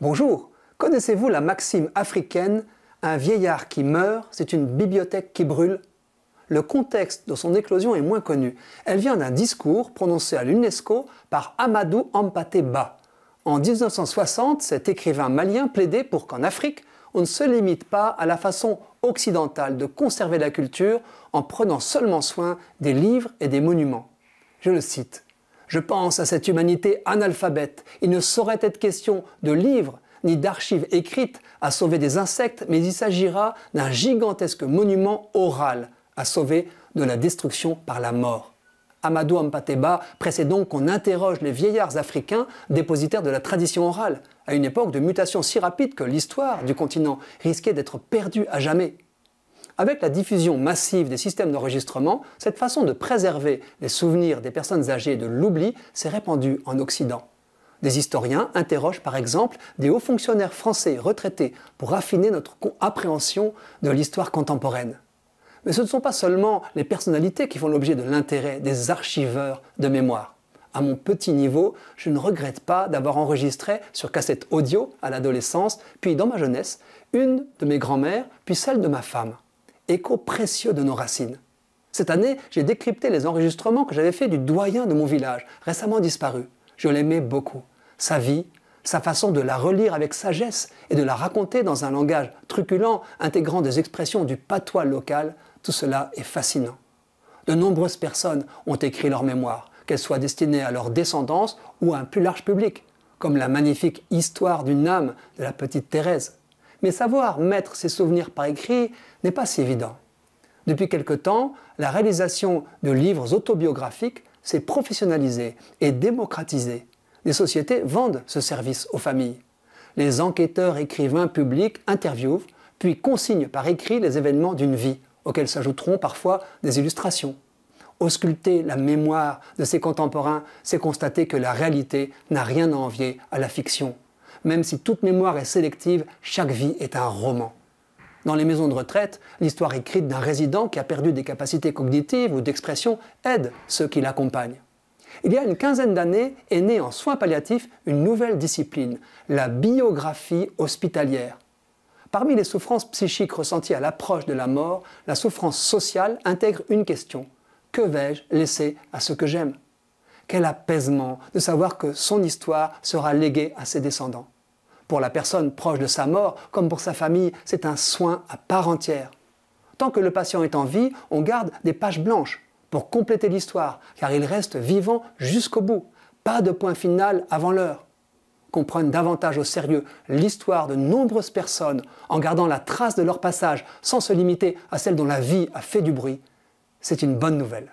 Bonjour, connaissez-vous la maxime africaine Un vieillard qui meurt, c'est une bibliothèque qui brûle Le contexte de son éclosion est moins connu. Elle vient d'un discours prononcé à l'UNESCO par Amadou Hampâté En 1960, cet écrivain malien plaidait pour qu'en Afrique, on ne se limite pas à la façon occidentale de conserver la culture en prenant seulement soin des livres et des monuments. Je le cite. Je pense à cette humanité analphabète. Il ne saurait être question de livres ni d'archives écrites à sauver des insectes, mais il s'agira d'un gigantesque monument oral à sauver de la destruction par la mort. Amadou Ampateba pressait donc qu'on interroge les vieillards africains dépositaires de la tradition orale, à une époque de mutation si rapide que l'histoire du continent risquait d'être perdue à jamais. Avec la diffusion massive des systèmes d'enregistrement, cette façon de préserver les souvenirs des personnes âgées de l'oubli s'est répandue en Occident. Des historiens interrogent par exemple des hauts fonctionnaires français retraités pour affiner notre appréhension de l'histoire contemporaine. Mais ce ne sont pas seulement les personnalités qui font l'objet de l'intérêt des archiveurs de mémoire. À mon petit niveau, je ne regrette pas d'avoir enregistré sur cassette audio à l'adolescence, puis dans ma jeunesse, une de mes grand mères puis celle de ma femme écho précieux de nos racines. Cette année, j'ai décrypté les enregistrements que j'avais faits du doyen de mon village, récemment disparu. Je l'aimais beaucoup. Sa vie, sa façon de la relire avec sagesse et de la raconter dans un langage truculent intégrant des expressions du patois local, tout cela est fascinant. De nombreuses personnes ont écrit leurs mémoires, qu'elles soient destinées à leur descendance ou à un plus large public, comme la magnifique Histoire d'une âme de la petite Thérèse. Mais savoir mettre ses souvenirs par écrit n'est pas si évident. Depuis quelque temps, la réalisation de livres autobiographiques s'est professionnalisée et démocratisée. Les sociétés vendent ce service aux familles. Les enquêteurs écrivains publics interviewent, puis consignent par écrit les événements d'une vie, auxquels s'ajouteront parfois des illustrations. Ausculter la mémoire de ses contemporains, c'est constater que la réalité n'a rien à envier à la fiction. Même si toute mémoire est sélective, chaque vie est un roman. Dans les maisons de retraite, l'histoire écrite d'un résident qui a perdu des capacités cognitives ou d'expression aide ceux qui l'accompagnent. Il y a une quinzaine d'années est née en soins palliatifs une nouvelle discipline, la biographie hospitalière. Parmi les souffrances psychiques ressenties à l'approche de la mort, la souffrance sociale intègre une question. Que vais-je laisser à ceux que j'aime quel apaisement de savoir que son histoire sera léguée à ses descendants. Pour la personne proche de sa mort, comme pour sa famille, c'est un soin à part entière. Tant que le patient est en vie, on garde des pages blanches pour compléter l'histoire, car il reste vivant jusqu'au bout. Pas de point final avant l'heure. Qu'on prenne davantage au sérieux l'histoire de nombreuses personnes en gardant la trace de leur passage sans se limiter à celle dont la vie a fait du bruit, c'est une bonne nouvelle.